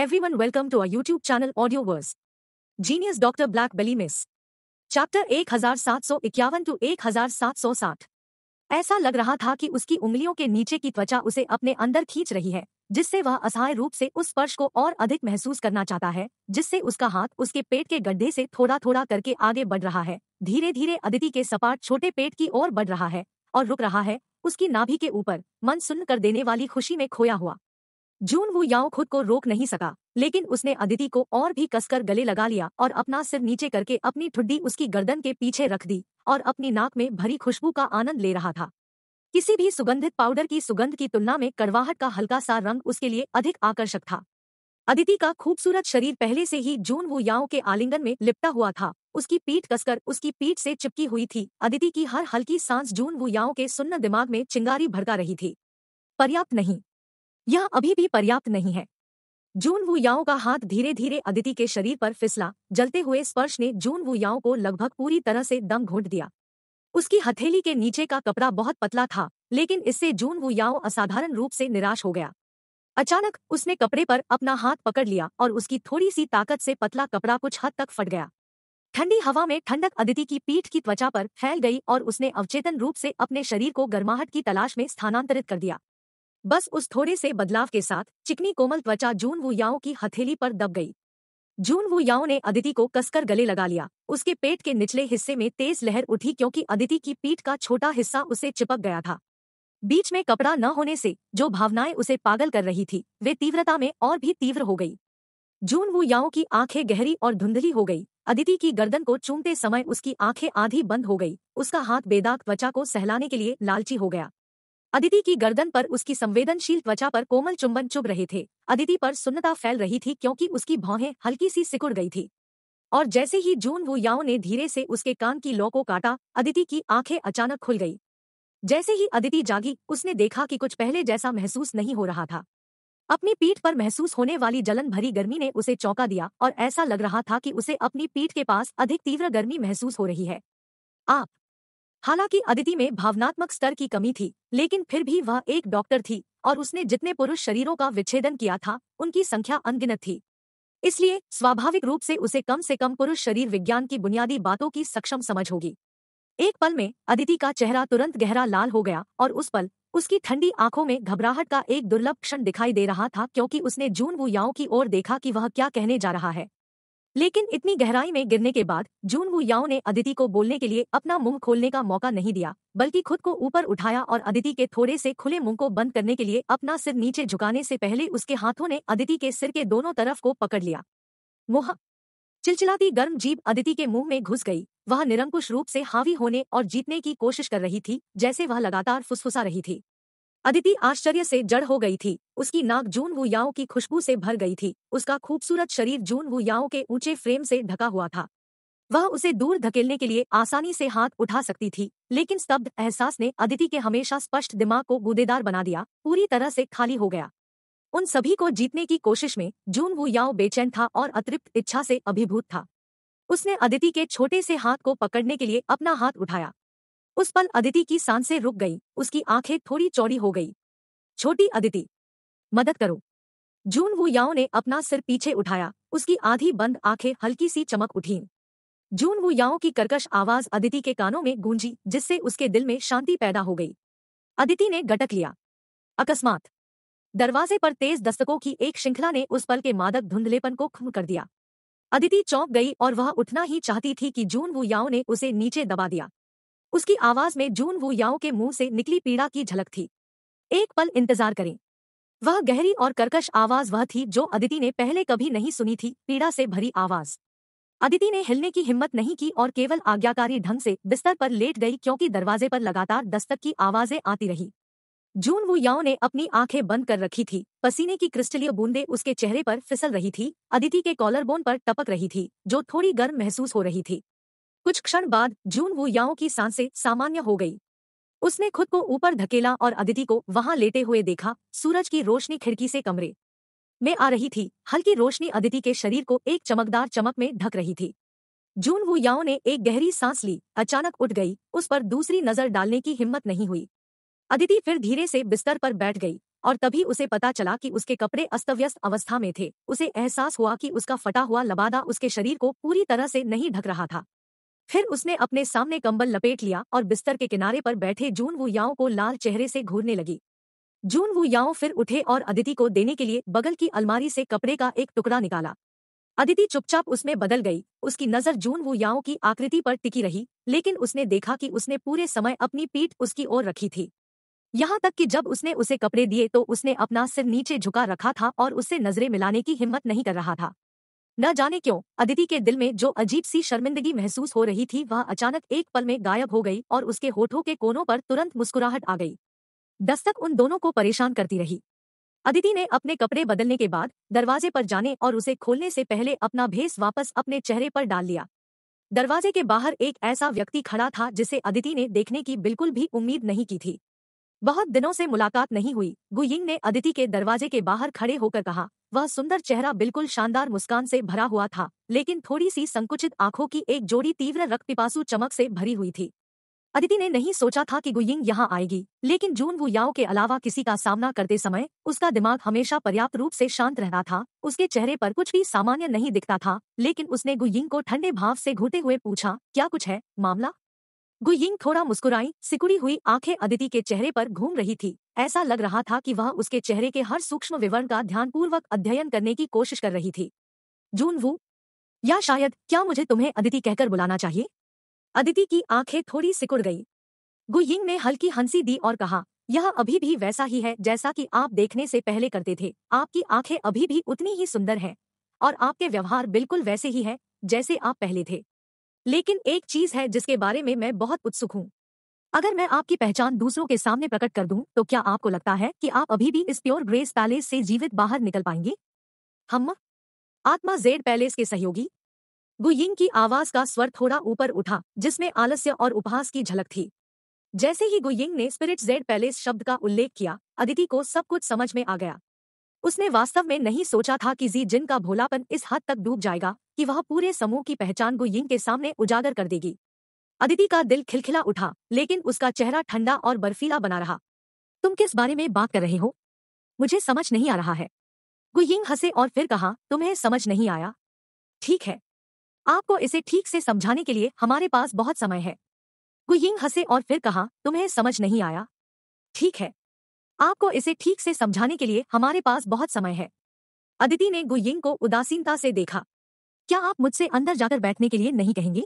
everyone, welcome to our YouTube channel Audio Verse. Genius Dr. Black Belly Miss. Chapter 1751 to 1760 ऐसा लग रहा था कि उसकी उंगलियों के नीचे की त्वचा उसे अपने अंदर खींच रही है जिससे वह असहाय रूप से उस स्पर्श को और अधिक महसूस करना चाहता है जिससे उसका हाथ उसके पेट के गड्ढे से थोड़ा थोड़ा करके आगे बढ़ रहा है धीरे धीरे अदिति के सपाट छोटे पेट की ओर बढ़ रहा है और रुक रहा है उसकी नाभि के ऊपर मन सुन्न कर देने वाली खुशी में खोया हुआ जून वो याओ खुद को रोक नहीं सका लेकिन उसने अदिति को और भी कसकर गले लगा लिया और अपना सिर नीचे करके अपनी ठुड्डी उसकी गर्दन के पीछे रख दी और अपनी नाक में भरी खुशबू का आनंद ले रहा था किसी भी सुगंधित पाउडर की सुगंध की तुलना में कड़वाहट का हल्का सा रंग उसके लिए अधिक आकर्षक था अदिति का खूबसूरत शरीर पहले से ही जून वो याओ के आलिंगन में लिपटा हुआ था उसकी पीठ कसकर उसकी पीठ से चिपकी हुई थी अदिति की हर हल्की सांस जून वो याओ के सुन्न दिमाग में चिंगारी भड़का रही थी पर्याप्त नहीं यह अभी भी पर्याप्त नहीं है जून वु याओ का हाथ धीरे धीरे अदिति के शरीर पर फिसला जलते हुए स्पर्श ने जून वु याओ को लगभग पूरी तरह से दम घोट दिया उसकी हथेली के नीचे का कपड़ा बहुत पतला था लेकिन इससे जून वु याओ असाधारण रूप से निराश हो गया अचानक उसने कपड़े पर अपना हाथ पकड़ लिया और उसकी थोड़ी सी ताकत से पतला कपड़ा कुछ हद तक फट गया ठंडी हवा में ठंडक अदिति की पीठ की त्वचा पर फैल गई और उसने अवचेतन रूप से अपने शरीर को गर्माहट की तलाश में स्थानांतरित कर दिया बस उस थोड़े से बदलाव के साथ चिकनी कोमल त्वचा जून याओ की हथेली पर दब गई जून याओ ने अदिति को कसकर गले लगा लिया उसके पेट के निचले हिस्से में तेज लहर उठी क्योंकि अदिति की पीठ का छोटा हिस्सा उसे चिपक गया था बीच में कपड़ा न होने से जो भावनाएं उसे पागल कर रही थी वे तीव्रता में और भी तीव्र हो गई जून वु याओ की आंखें गहरी और धुंधली हो गई अदिति की गर्दन को चूमते समय उसकी आंखें आधी बंद हो गई उसका हाथ बेदाग त्वचा को सहलाने के लिए लालची हो गया अदिति की गर्दन पर उसकी संवेदनशील त्वचा पर कोमल चुंबन चुभ रहे थे अदिति पर सुन्नता फैल रही थी क्योंकि उसकी भौहें हल्की सी सिकुड़ गई थी और जैसे ही जून वो याओ ने धीरे से उसके कान की लौ को काटा अदिति की आंखें अचानक खुल गई जैसे ही अदिति जागी उसने देखा कि कुछ पहले जैसा महसूस नहीं हो रहा था अपनी पीठ पर महसूस होने वाली जलन भरी गर्मी ने उसे चौंका दिया और ऐसा लग रहा था कि उसे अपनी पीठ के पास अधिक तीव्र गर्मी महसूस हो रही है आप हालांकि अदिति में भावनात्मक स्तर की कमी थी लेकिन फिर भी वह एक डॉक्टर थी और उसने जितने पुरुष शरीरों का विच्छेदन किया था उनकी संख्या अनगिनत थी इसलिए स्वाभाविक रूप से उसे कम से कम पुरुष शरीर विज्ञान की बुनियादी बातों की सक्षम समझ होगी एक पल में अदिति का चेहरा तुरंत गहरा लाल हो गया और उस पल उसकी ठंडी आंखों में घबराहट का एक दुर्लभ क्षण दिखाई दे रहा था क्योंकि उसने जून याओं की ओर देखा कि वह क्या कहने जा रहा है लेकिन इतनी गहराई में गिरने के बाद जून वू याओ ने अदिति को बोलने के लिए अपना मुंह खोलने का मौका नहीं दिया बल्कि खुद को ऊपर उठाया और अदिति के थोड़े से खुले मुंह को बंद करने के लिए अपना सिर नीचे झुकाने से पहले उसके हाथों ने अदिति के सिर के दोनों तरफ को पकड़ लिया मुँह चिलचिलाती गर्म जीभ अदिति के मुंह में घुस गई वह निरंकुश रूप से हावी होने और जीतने की कोशिश कर रही थी जैसे वह लगातार फुसफुसा रही थी अदिति आश्चर्य से जड़ हो गई थी उसकी नाक जून वु याओ की खुशबू से भर गई थी उसका खूबसूरत शरीर जून वु याओ के ऊंचे फ्रेम से ढका हुआ था वह उसे दूर धकेलने के लिए आसानी से हाथ उठा सकती थी लेकिन स्तब्ध एहसास ने अदिति के हमेशा स्पष्ट दिमाग को गुदेदार बना दिया पूरी तरह से खाली हो गया उन सभी को जीतने की कोशिश में जून वु याओ बेचैन था और अतृप्त इच्छा से अभिभूत था उसने अदिति के छोटे से हाथ को पकड़ने के लिए अपना हाथ उठाया उस पल अदिति की सांसें रुक गई उसकी आंखें थोड़ी चौड़ी हो गई छोटी अदिति मदद करो जून वो याओ ने अपना सिर पीछे उठाया उसकी आधी बंद आंखें हल्की सी चमक उठीं जून वो याओ की कर्कश आवाज अदिति के कानों में गूंजी जिससे उसके दिल में शांति पैदा हो गई अदिति ने गटक लिया अकस्मात दरवाजे पर तेज दस्तकों की एक श्रृंखला ने उस पल के मादक धुंधलेपन को खम कर दिया अदिति चौंक गई और वह उठना ही चाहती थी कि जून वो याओ ने उसे नीचे दबा दिया उसकी आवाज में जून वो याओ के मुंह से निकली पीड़ा की झलक थी एक पल इंतजार करें वह गहरी और कर्कश आवाज वह थी जो अदिति ने पहले कभी नहीं सुनी थी पीड़ा से भरी आवाज अदिति ने हिलने की हिम्मत नहीं की और केवल आज्ञाकारी ढंग से बिस्तर पर लेट गई क्योंकि दरवाजे पर लगातार दस्तक की आवाजें आती रही जून वु याओ ने अपनी आंखें बंद कर रखी थी पसीने की क्रिस्टलीय बूंदे उसके चेहरे पर फिसल रही थी अदिति के कॉलरबोन पर टपक रही थी जो थोड़ी गर्म महसूस हो रही थी कुछ क्षण बाद जून वो याओ की सांसें सामान्य हो गई उसने खुद को ऊपर धकेला और अदिति को वहां लेटे हुए देखा सूरज की रोशनी खिड़की से कमरे में आ रही थी हल्की रोशनी अदिति के शरीर को एक चमकदार चमक में ढक रही थी जून वो याओ ने एक गहरी सांस ली अचानक उठ गई उस पर दूसरी नजर डालने की हिम्मत नहीं हुई अदिति फिर धीरे से बिस्तर पर बैठ गई और तभी उसे पता चला कि उसके कपड़े अस्तव्यस्त अवस्था में थे उसे एहसास हुआ कि उसका फटा हुआ लबादा उसके शरीर को पूरी तरह से नहीं ढक रहा था फिर उसने अपने सामने कंबल लपेट लिया और बिस्तर के किनारे पर बैठे जून वु याओ को लाल चेहरे से घूरने लगी जून वु याओ फिर उठे और अदिति को देने के लिए बगल की अलमारी से कपड़े का एक टुकड़ा निकाला अदिति चुपचाप उसमें बदल गई उसकी नजर जून वु याओ की आकृति पर टिकी रही लेकिन उसने देखा कि उसने पूरे समय अपनी पीठ उसकी ओर रखी थी यहां तक कि जब उसने उसे कपड़े दिए तो उसने अपना सिर नीचे झुका रखा था और उससे नजरें मिलाने की हिम्मत नहीं कर रहा था न जाने क्यों अदिति के दिल में जो अजीब सी शर्मिंदगी महसूस हो रही थी वह अचानक एक पल में गायब हो गई और उसके होठों के कोनों पर तुरंत मुस्कुराहट आ गई दस्तक उन दोनों को परेशान करती रही अदिति ने अपने कपड़े बदलने के बाद दरवाजे पर जाने और उसे खोलने से पहले अपना भेस वापस अपने चेहरे पर डाल लिया दरवाजे के बाहर एक ऐसा व्यक्ति खड़ा था जिसे अदिति ने देखने की बिल्कुल भी उम्मीद नहीं की थी बहुत दिनों से मुलाकात नहीं हुई गुयिंग ने अदिति के दरवाजे के बाहर खड़े होकर कहा वह सुंदर चेहरा बिल्कुल शानदार मुस्कान से भरा हुआ था लेकिन थोड़ी सी संकुचित आंखों की एक जोड़ी तीव्र पिपासू चमक से भरी हुई थी अदिति ने नहीं सोचा था कि गुयिंग यहाँ आएगी लेकिन जून याओ के अलावा किसी का सामना करते समय उसका दिमाग हमेशा पर्याप्त रूप से शांत रहता था उसके चेहरे पर कुछ भी सामान्य नहीं दिखता था लेकिन उसने गुयिंग को ठंडे भाव से घूटे हुए पूछा क्या कुछ है मामला गुयिंग थोड़ा मुस्कुराई सिकुड़ी हुई आंखें अदिति के चेहरे पर घूम रही थी ऐसा लग रहा था कि वह उसके चेहरे के हर सूक्ष्म विवरण का ध्यानपूर्वक अध्ययन करने की कोशिश कर रही थी जून वू या शायद क्या मुझे तुम्हें अदिति कहकर बुलाना चाहिए अदिति की आंखें थोड़ी सिकुड़ गई गुयिंग ने हल्की हंसी दी और कहा यह अभी भी वैसा ही है जैसा कि आप देखने से पहले करते थे आपकी आंखें अभी भी उतनी ही सुंदर हैं और आपके व्यवहार बिल्कुल वैसे ही है जैसे आप पहले थे लेकिन एक चीज है जिसके बारे में मैं बहुत उत्सुक हूँ अगर मैं आपकी पहचान दूसरों के सामने प्रकट कर दूं तो क्या आपको लगता है कि आप अभी भी इस प्योर ग्रेस पैलेस से जीवित बाहर निकल पाएंगे हम हम्म। आत्मा जेड पैलेस के सहयोगी गुयिंग की आवाज का स्वर थोड़ा ऊपर उठा जिसमें आलस्य और उपहास की झलक थी जैसे ही गुयिंग ने स्पिरिट जेड पैलेस शब्द का उल्लेख किया अदिति को सब कुछ समझ में आ गया उसने वास्तव में नहीं सोचा था कि जी जिन का भोलापन इस हद तक डूब जाएगा कि वह पूरे समूह की पहचान गुयिंग के सामने उजागर कर देगी अदिति का दिल खिलखिला उठा लेकिन उसका चेहरा ठंडा और बर्फीला बना रहा तुम किस बारे में बात कर रहे हो मुझे समझ नहीं आ रहा है गुयिंग हंसे और फिर कहा तुम्हें समझ नहीं आया ठीक है आपको इसे ठीक से समझाने के लिए हमारे पास बहुत समय है गुयिंग हंसे और फिर कहा तुम्हें समझ नहीं आया ठीक है आपको इसे ठीक से समझाने के लिए हमारे पास बहुत समय है अदिति ने गुयिंग को उदासीनता से देखा क्या आप मुझसे अंदर जाकर बैठने के लिए नहीं कहेंगे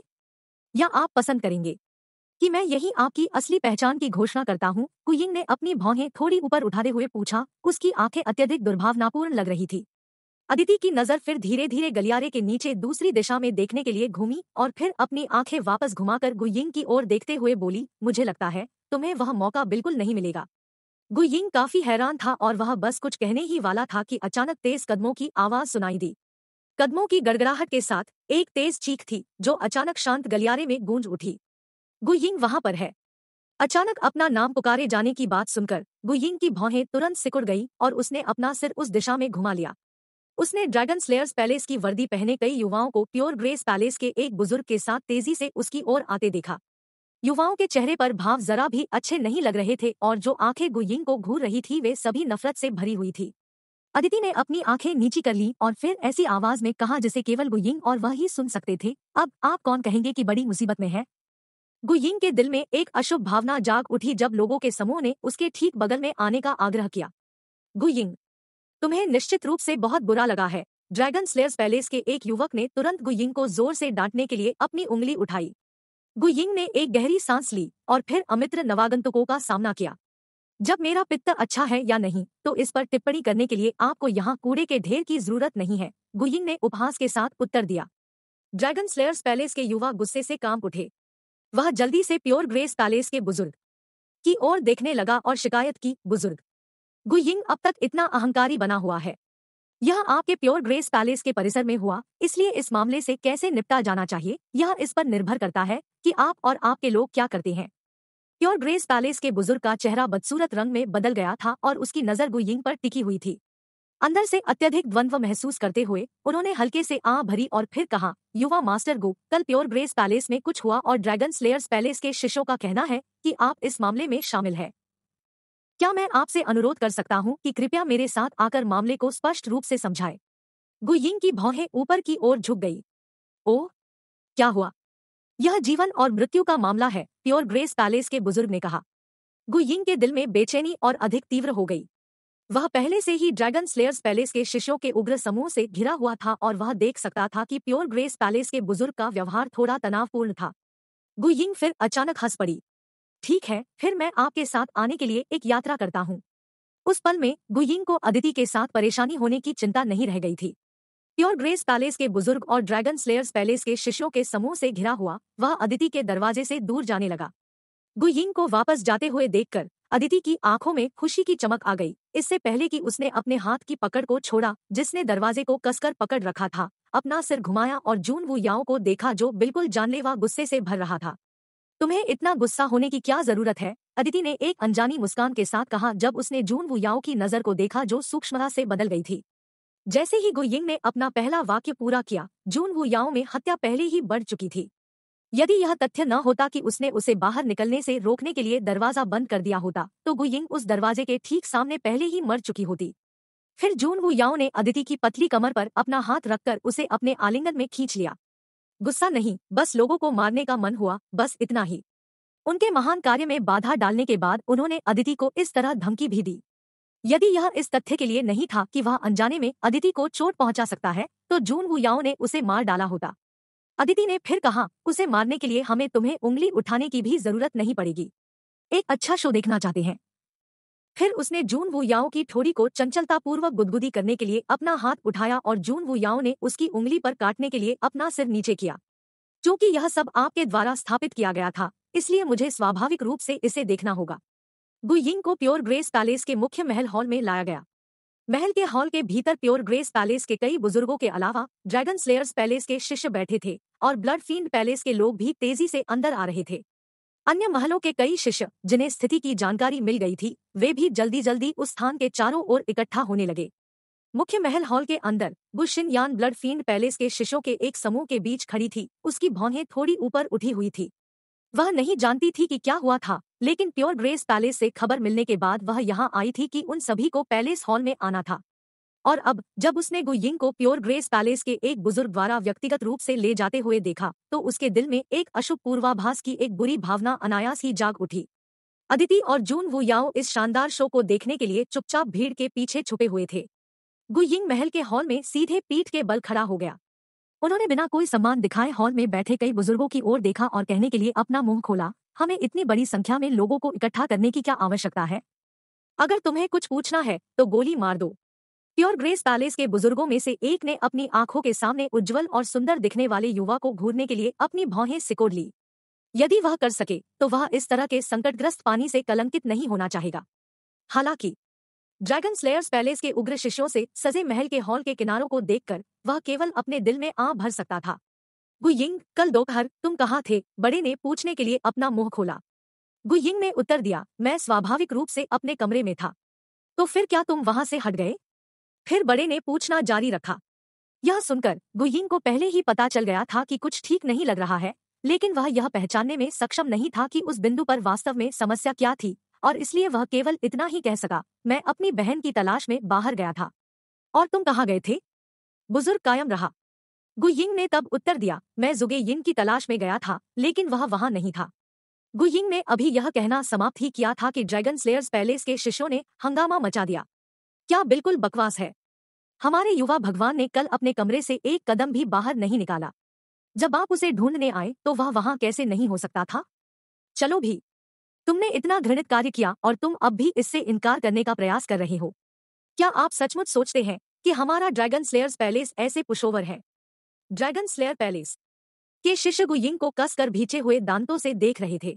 या आप पसंद करेंगे कि मैं यही आपकी असली पहचान की घोषणा करता हूँ कुयिंग ने अपनी भौहें थोड़ी ऊपर उठाते हुए पूछा उसकी आंखें अत्यधिक दुर्भावनापूर्ण लग रही थी अदिति की नजर फिर धीरे धीरे गलियारे के नीचे दूसरी दिशा में देखने के लिए घूमी और फिर अपनी आंखें वापस घुमाकर गुयिंग की ओर देखते हुए बोली मुझे लगता है तुम्हें वह मौका बिल्कुल नहीं मिलेगा गुयिंग काफी हैरान था और वह बस कुछ कहने ही वाला था कि अचानक तेज कदमों की आवाज सुनाई दी कदमों की गड़गड़ाहट के साथ एक तेज चीख थी जो अचानक शांत गलियारे में गूंज उठी गुयिंग वहां पर है अचानक अपना नाम पुकारे जाने की बात सुनकर गुयिंग की भौहें तुरंत सिकुड़ गई और उसने अपना सिर उस दिशा में घुमा लिया उसने ड्रैगन स्लेयर्स पैलेस की वर्दी पहने कई युवाओं को प्योर ग्रेस पैलेस के एक बुजुर्ग के साथ तेजी से उसकी ओर आते देखा युवाओं के चेहरे पर भाव जरा भी अच्छे नहीं लग रहे थे और जो आंखें गुयिंग को घूर रही थी वे सभी नफरत से भरी हुई थी अदिति ने अपनी आंखें नीची कर ली और फिर ऐसी आवाज में कहा जिसे केवल गुयिंग और वह ही सुन सकते थे अब आप कौन कहेंगे कि बड़ी मुसीबत में है गुयिंग के दिल में एक अशुभ भावना जाग उठी जब लोगों के समूह ने उसके ठीक बगल में आने का आग्रह किया गुयिंग तुम्हें निश्चित रूप से बहुत बुरा लगा है ड्रैगन स्लेयर्स पैलेस के एक युवक ने तुरंत गुयिंग को जोर से डांटने के लिए अपनी उंगली उठाई गुयिंग ने एक गहरी सांस ली और फिर अमित्र नवागंतुकों का सामना किया जब मेरा पित्त अच्छा है या नहीं तो इस पर टिप्पणी करने के लिए आपको यहाँ कूड़े के ढेर की जरूरत नहीं है गुयिंग ने उपहास के साथ उत्तर दिया ड्रैगन स्लेयर्स पैलेस के युवा गुस्से से काम उठे वह जल्दी से प्योर ग्रेस पैलेस के बुजुर्ग की ओर देखने लगा और शिकायत की बुजुर्ग गुयिंग अब तक इतना अहंकारी बना हुआ है यह आपके प्योर ग्रेस पैलेस के परिसर में हुआ इसलिए इस मामले से कैसे निपटा जाना चाहिए यह इस पर निर्भर करता है कि आप और आपके लोग क्या करते हैं प्योर ग्रेस पैलेस के बुजुर्ग का चेहरा बदसूरत रंग में बदल गया था और उसकी नजर गुइंग पर टिकी हुई थी अंदर से अत्यधिक द्वंद्व महसूस करते हुए उन्होंने हल्के से आ भरी और फिर कहा युवा मास्टर गो कल प्योर ग्रेस पैलेस में कुछ हुआ और ड्रैगन स्लेयर्स पैलेस के शिष्यों का कहना है कि आप इस मामले में शामिल है क्या मैं आपसे अनुरोध कर सकता हूँ कि कृपया मेरे साथ आकर मामले को स्पष्ट रूप से समझाएं? गुयिंग की भौहें ऊपर की ओर झुक गई ओ क्या हुआ यह जीवन और मृत्यु का मामला है प्योर ग्रेस पैलेस के बुजुर्ग ने कहा गुयिंग के दिल में बेचैनी और अधिक तीव्र हो गई वह पहले से ही ड्रैगन स्लेयर्स पैलेस के शिष्यों के उग्र समूह से घिरा हुआ था और वह देख सकता था कि प्योर ग्रेस पैलेस के बुजुर्ग का व्यवहार थोड़ा तनावपूर्ण था गुयिंग फिर अचानक हंस पड़ी ठीक है फिर मैं आपके साथ आने के लिए एक यात्रा करता हूँ उस पल में गुयिंग को अदिति के साथ परेशानी होने की चिंता नहीं रह गई थी प्योर ग्रेस पैलेस के बुजुर्ग और ड्रैगन स्लेयर्स पैलेस के शिष्यों के समूह से घिरा हुआ वह अदिति के दरवाजे से दूर जाने लगा गुयिंग को वापस जाते हुए देखकर अदिति की आंखों में खुशी की चमक आ गई इससे पहले कि उसने अपने हाथ की पकड़ को छोड़ा जिसने दरवाजे को कसकर पकड़ रखा था अपना सिर घुमाया और जून वू याओ को देखा जो बिल्कुल जानलेवा गुस्से से भर रहा था तुम्हें इतना गुस्सा होने की क्या जरूरत है अदिति ने एक अनजानी मुस्कान के साथ कहा जब उसने जून वुयाओ की नजर को देखा जो सूक्ष्मता से बदल गई थी जैसे ही गुयिंग ने अपना पहला वाक्य पूरा किया जून वुयाओ में हत्या पहले ही बढ़ चुकी थी यदि यह तथ्य न होता कि उसने उसे बाहर निकलने से रोकने के लिए दरवाजा बंद कर दिया होता तो गुयिंग उस दरवाजे के ठीक सामने पहले ही मर चुकी होती फिर जून वुयाओ ने अदिति की पतली कमर पर अपना हाथ रखकर उसे अपने आलिंगन में खींच लिया गुस्सा नहीं बस लोगों को मारने का मन हुआ बस इतना ही उनके महान कार्य में बाधा डालने के बाद उन्होंने अदिति को इस तरह धमकी भी दी यदि यह इस तथ्य के लिए नहीं था कि वह अनजाने में अदिति को चोट पहुंचा सकता है तो जून हुयाओ ने उसे मार डाला होता अदिति ने फिर कहा उसे मारने के लिए हमें तुम्हें उंगली उठाने की भी जरूरत नहीं पड़ेगी एक अच्छा शो देखना चाहते हैं फिर उसने जून याओ की ठोड़ी को चंचलतापूर्वक गुदगुदी करने के लिए अपना हाथ उठाया और जून याओ ने उसकी उंगली पर काटने के लिए अपना सिर नीचे किया क्योंकि यह सब आपके द्वारा स्थापित किया गया था इसलिए मुझे स्वाभाविक रूप से इसे देखना होगा गुयिंग को प्योर ग्रेस पैलेस के मुख्य महल हॉल में लाया गया महल के हॉल के भीतर प्योर ग्रेस पैलेस के कई बुजुर्गों के अलावा ड्रैगन स्लेयर्स पैलेस के शिष्य बैठे थे और ब्लड फील्ड पैलेस के लोग भी तेजी से अंदर आ रहे थे अन्य महलों के कई शिष्य जिन्हें स्थिति की जानकारी मिल गई थी वे भी जल्दी जल्दी उस स्थान के चारों ओर इकट्ठा होने लगे मुख्य महल हॉल के अंदर गुशिन यान ब्लड फीड पैलेस के शिष्यों के एक समूह के बीच खड़ी थी उसकी भौहें थोड़ी ऊपर उठी हुई थी वह नहीं जानती थी कि क्या हुआ था लेकिन प्योर ग्रेस पैलेस से खबर मिलने के बाद वह यहाँ आई थी कि उन सभी को पैलेस हॉल में आना था और अब जब उसने गुयिंग को प्योर ग्रेस पैलेस के एक बुजुर्ग द्वारा व्यक्तिगत रूप से ले जाते हुए देखा तो उसके दिल में एक अशुभ पूर्वाभास की एक बुरी भावना अनायास ही जाग उठी अदिति और जून वु याओ इस शानदार शो को देखने के लिए चुपचाप भीड़ के पीछे छुपे हुए थे गुयिंग महल के हॉल में सीधे पीठ के बल खड़ा हो गया उन्होंने बिना कोई सम्मान दिखाए हॉल में बैठे कई बुजुर्गों की ओर देखा और कहने के लिए अपना मुंह खोला हमें इतनी बड़ी संख्या में लोगों को इकट्ठा करने की क्या आवश्यकता है अगर तुम्हें कुछ पूछना है तो गोली मार दो प्योर ग्रेस पैलेस के बुजुर्गों में से एक ने अपनी आंखों के सामने उज्जवल और सुंदर दिखने वाले युवा को घूरने के लिए अपनी भौहें सिकोड़ ली यदि वह कर सके तो वह इस तरह के संकटग्रस्त पानी से कलंकित नहीं होना चाहेगा हालांकि ड्रैगन स्लेयर्स पैलेस के उग्र शिष्यों से सजे महल के हॉल के किनारों को देखकर वह केवल अपने दिल में आ भर सकता था गुयिंग कल दोपहर तुम कहाँ थे बड़े ने पूछने के लिए अपना मुंह खोला गुयिंग ने उत्तर दिया मैं स्वाभाविक रूप से अपने कमरे में था तो फिर क्या तुम वहां से हट गए फिर बड़े ने पूछना जारी रखा यह सुनकर गुयिन को पहले ही पता चल गया था कि कुछ ठीक नहीं लग रहा है लेकिन वह यह पहचानने में सक्षम नहीं था कि उस बिंदु पर वास्तव में समस्या क्या थी और इसलिए वह केवल इतना ही कह सका मैं अपनी बहन की तलाश में बाहर गया था और तुम कहाँ गए थे बुजुर्ग कायम रहा गुयिंग ने तब उत्तर दिया मैं जुगे यिन की तलाश में गया था लेकिन वह वहां नहीं था गुयिंग ने अभी यह कहना समाप्त ही किया था कि ड्रैगन स्लेयर्स पैलेस के शिष्यों ने हंगामा मचा दिया क्या बिल्कुल बकवास है हमारे युवा भगवान ने कल अपने कमरे से एक कदम भी बाहर नहीं निकाला जब आप उसे ढूंढने आए तो वह वहां कैसे नहीं हो सकता था चलो भी तुमने इतना घृणित कार्य किया और तुम अब भी इससे इनकार करने का प्रयास कर रहे हो क्या आप सचमुच सोचते हैं कि हमारा ड्रैगन स्लेयर्स पैलेस ऐसे पुशोवर है ड्रैगन स्लेयर पैलेस के शिष्य गुयिंग को कसकर भीचे हुए दांतों से देख रहे थे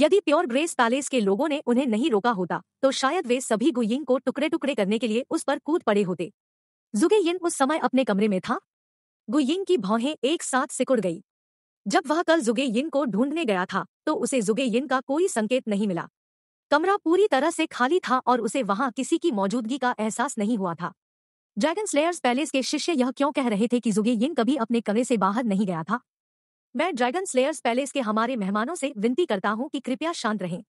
यदि प्योर ग्रेस पैलेस के लोगों ने उन्हें नहीं रोका होता तो शायद वे सभी गुयिंग को टुकड़े टुकड़े करने के लिए उस पर कूद पड़े होते जुगे यिन उस समय अपने कमरे में था गुयिंग की भौहें एक साथ सिकुड़ गई जब वह कल जुगे यिन को ढूंढने गया था तो उसे जुगे यिन का कोई संकेत नहीं मिला कमरा पूरी तरह से खाली था और उसे वहां किसी की मौजूदगी का एहसास नहीं हुआ था ड्रैगन स्लेयर्स पैलेस के शिष्य यह क्यों कह रहे थे कि जुगे यिन कभी अपने कमरे से बाहर नहीं गया था मैं ड्रैगन स्लेयर्स पैलेस के हमारे मेहमानों से विनती करता हूं कि कृपया शांत रहें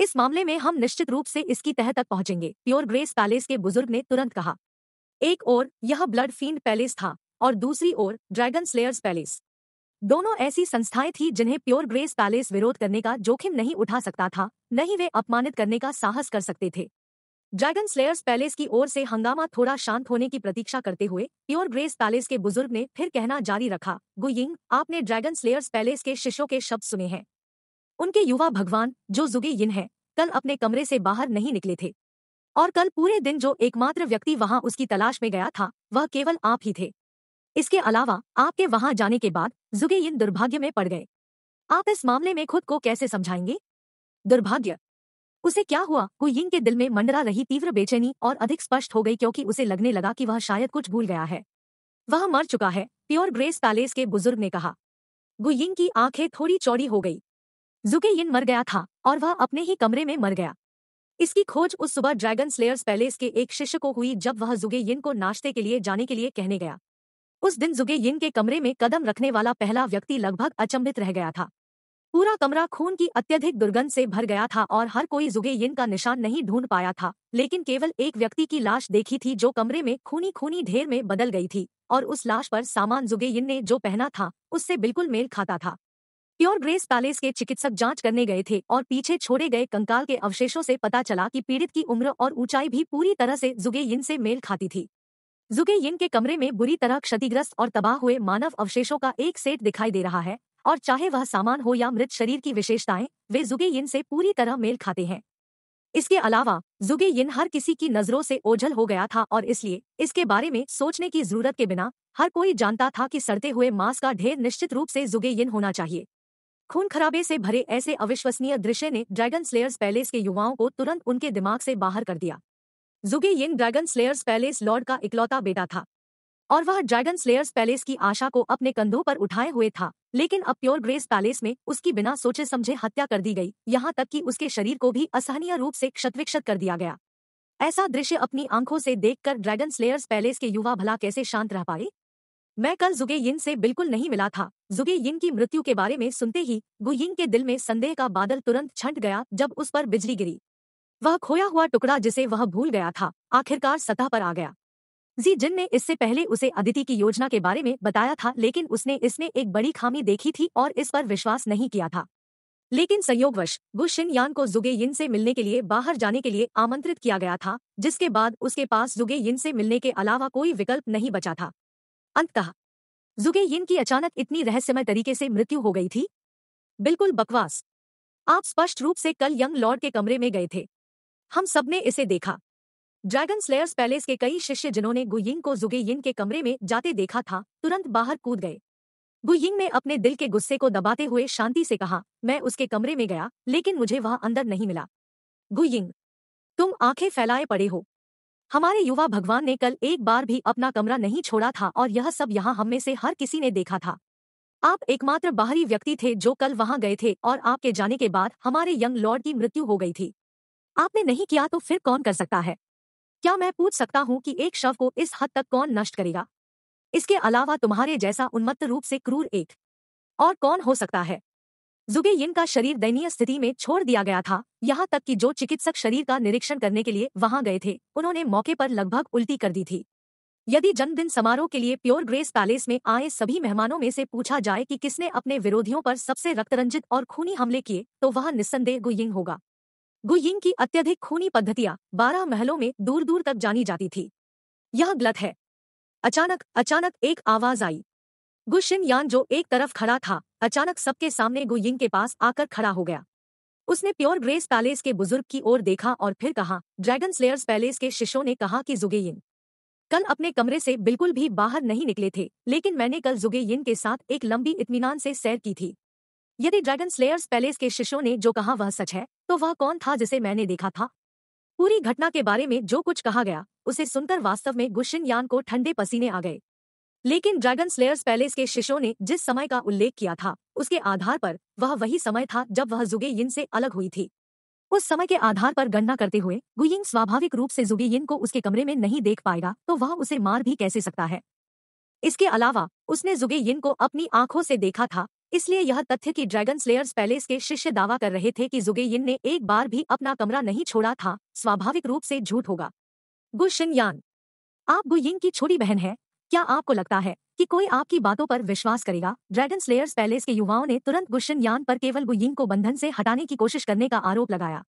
इस मामले में हम निश्चित रूप से इसकी तह तक पहुंचेंगे प्योर ग्रेस पैलेस के बुजुर्ग ने तुरंत कहा एक ओर यह ब्लड फील्ड पैलेस था और दूसरी ओर ड्रैगन स्लेयर्स पैलेस दोनों ऐसी संस्थाएं थी जिन्हें प्योर ग्रेस पैलेस विरोध करने का जोखिम नहीं उठा सकता था नहीं वे अपमानित करने का साहस कर सकते थे ड्रैगन स्लेयर्स पैलेस की ओर से हंगामा थोड़ा शांत होने की प्रतीक्षा करते हुए प्योर ग्रेस पैलेस के बुजुर्ग ने फिर कहना जारी रखा गुयिंग आपने ड्रैगन स्लेयर्स पैलेस के शिष्यों के शब्द सुने हैं उनके युवा भगवान जो जुगे यिन है कल अपने कमरे से बाहर नहीं निकले थे और कल पूरे दिन जो एकमात्र व्यक्ति वहां उसकी तलाश में गया था वह केवल आप ही थे इसके अलावा आपके वहां जाने के बाद जुगे यिन दुर्भाग्य में पड़ गए आप इस मामले में खुद को कैसे समझाएंगे दुर्भाग्य उसे क्या हुआ गुयिंग के दिल में मंडरा रही तीव्र बेचैनी और अधिक स्पष्ट हो गई क्योंकि उसे लगने लगा कि वह शायद कुछ भूल गया है वह मर चुका है प्योर ग्रेस पैलेस के बुजुर्ग ने कहा गुयिंग की आंखें थोड़ी चौड़ी हो गई जुके यिन मर गया था और वह अपने ही कमरे में मर गया इसकी खोज उस सुबह ड्रैगन स्लेयर्स पैलेस के एक शिष्य को हुई जब वह जुगे यिन को नाश्ते के लिए जाने के लिए कहने गया उस दिन जुगे यिन के कमरे में कदम रखने वाला पहला व्यक्ति लगभग अचंभित रह गया था पूरा कमरा खून की अत्यधिक दुर्गंध से भर गया था और हर कोई जुगे यिन का निशान नहीं ढूंढ पाया था लेकिन केवल एक व्यक्ति की लाश देखी थी जो कमरे में खूनी खूनी ढेर में बदल गई थी और उस लाश पर सामान जुगे यिन ने जो पहना था उससे बिल्कुल मेल खाता था प्योर ग्रेस पैलेस के चिकित्सक जांच करने गए थे और पीछे छोड़े गए कंकाल के अवशेषों से पता चला कि पीड़ित की उम्र और ऊंचाई भी पूरी तरह से जुगे यिन से मेल खाती थी जुगे यिन के कमरे में बुरी तरह क्षतिग्रस्त और तबाह हुए मानव अवशेषों का एक सेट दिखाई दे रहा है और चाहे वह सामान हो या मृत शरीर की विशेषताएं वे जुगे यिन से पूरी तरह मेल खाते हैं इसके अलावा जुगे यिन हर किसी की नजरों से ओझल हो गया था और इसलिए इसके बारे में सोचने की जरूरत के बिना हर कोई जानता था कि सड़ते हुए मांस का ढेर निश्चित रूप से जुगे यिन होना चाहिए खून खराबे से भरे ऐसे अविश्वसनीय दृश्य ने ड्रैगन स्लेयर्स पैलेस के युवाओं को तुरंत उनके दिमाग से बाहर कर दिया जुगे यिन ड्रैगन स्लेयर्स पैलेस लॉर्ड का इकलौता बेटा था और वह ड्रैगन स्लेयर्स पैलेस की आशा को अपने कंधों पर उठाए हुए था लेकिन अब प्योर ग्रेस पैलेस में उसकी बिना सोचे समझे हत्या कर दी गई यहाँ तक कि उसके शरीर को भी असहनीय रूप से क्षतविक्षत कर दिया गया ऐसा दृश्य अपनी आंखों से देखकर ड्रैगन स्लेयर्स पैलेस के युवा भला कैसे शांत रह पाए मैं कल जुगे यिन से बिल्कुल नहीं मिला था जुगे यिन की मृत्यु के बारे में सुनते ही गुयिन के दिल में संदेह का बादल तुरंत छंट गया जब उस पर बिजली गिरी वह खोया हुआ टुकड़ा जिसे वह भूल गया था आखिरकार सतह पर आ गया जी जिन ने इससे पहले उसे अदिति की योजना के बारे में बताया था लेकिन उसने इसमें एक बड़ी खामी देखी थी और इस पर विश्वास नहीं किया था लेकिन संयोगवश गु यान को जुगे यिन से मिलने के लिए बाहर जाने के लिए आमंत्रित किया गया था जिसके बाद उसके पास जुगे यिन से मिलने के अलावा कोई विकल्प नहीं बचा था अंततः जुगे यिन की अचानक इतनी रहस्यमय तरीके से मृत्यु हो गई थी बिल्कुल बकवास आप स्पष्ट रूप से कल यंग लॉर्ड के कमरे में गए थे हम सबने इसे देखा ड्रैगन स्लेयर्स पैलेस के कई शिष्य जिन्होंने गुयिंग को जुगे यिन के कमरे में जाते देखा था तुरंत बाहर कूद गए गुयिंग ने अपने दिल के गुस्से को दबाते हुए शांति से कहा मैं उसके कमरे में गया लेकिन मुझे वह अंदर नहीं मिला गुयिंग तुम आंखें फैलाए पड़े हो हमारे युवा भगवान ने कल एक बार भी अपना कमरा नहीं छोड़ा था और यह सब यहाँ हम में से हर किसी ने देखा था आप एकमात्र बाहरी व्यक्ति थे जो कल वहां गए थे और आपके जाने के बाद हमारे यंग लॉर्ड की मृत्यु हो गई थी आपने नहीं किया तो फिर कौन कर सकता है क्या मैं पूछ सकता हूँ कि एक शव को इस हद तक कौन नष्ट करेगा इसके अलावा तुम्हारे जैसा उन्मत्त रूप से क्रूर एक और कौन हो सकता है जुगे यिन का शरीर दयनीय स्थिति में छोड़ दिया गया था यहाँ तक कि जो चिकित्सक शरीर का निरीक्षण करने के लिए वहां गए थे उन्होंने मौके पर लगभग उल्टी कर दी थी यदि जन्मदिन समारोह के लिए प्योर ग्रेस पैलेस में आए सभी मेहमानों में से पूछा जाए कि किसने अपने विरोधियों पर सबसे रक्तरंजित और खूनी हमले किए तो वह निस्संदेह गुयिंग होगा गुयिंग की अत्यधिक खूनी पद्धतियां बारह महलों में दूर दूर तक जानी जाती थी यह गलत है अचानक अचानक एक आवाज आई गुशिन यान जो एक तरफ खड़ा था अचानक सबके सामने गुयिंग के पास आकर खड़ा हो गया उसने प्योर ग्रेस पैलेस के बुजुर्ग की ओर देखा और फिर कहा ड्रैगन स्लेयर्स पैलेस के शिशो ने कहा कि जुगेयिन कल अपने कमरे से बिल्कुल भी बाहर नहीं निकले थे लेकिन मैंने कल जुगेयिन के साथ एक लंबी इतमान से सैर की थी यदि ड्रैगन स्लेयर्स पैलेस के शिष्यों ने जो कहा वह सच है तो वह कौन था जिसे मैंने देखा था पूरी घटना के बारे में जो कुछ कहा गया उसे सुनकर वास्तव में गुशिन यान को ठंडे पसीने आ गए लेकिन ड्रैगन स्लेयर्स पैलेस के शिष्यों ने जिस समय का उल्लेख किया था उसके आधार पर वह वही समय था जब वह जुगे यिन से अलग हुई थी उस समय के आधार पर गणना करते हुए गुयिंग स्वाभाविक रूप से जुगे यिन को उसके कमरे में नहीं देख पाएगा तो वह उसे मार भी कैसे सकता है इसके अलावा उसने जुगे यिन को अपनी आंखों से देखा था इसलिए यह तथ्य कि ड्रैगन स्लेयर्स पैलेस के शिष्य दावा कर रहे थे कि जुगेयिन ने एक बार भी अपना कमरा नहीं छोड़ा था स्वाभाविक रूप से झूठ होगा गुशिन यान आप गुयिंग की छोटी बहन है क्या आपको लगता है कि कोई आपकी बातों पर विश्वास करेगा ड्रैगन स्लेयर्स पैलेस के युवाओं ने तुरंत गुशिन यान पर केवल गुयिंग को बंधन से हटाने की कोशिश करने का आरोप लगाया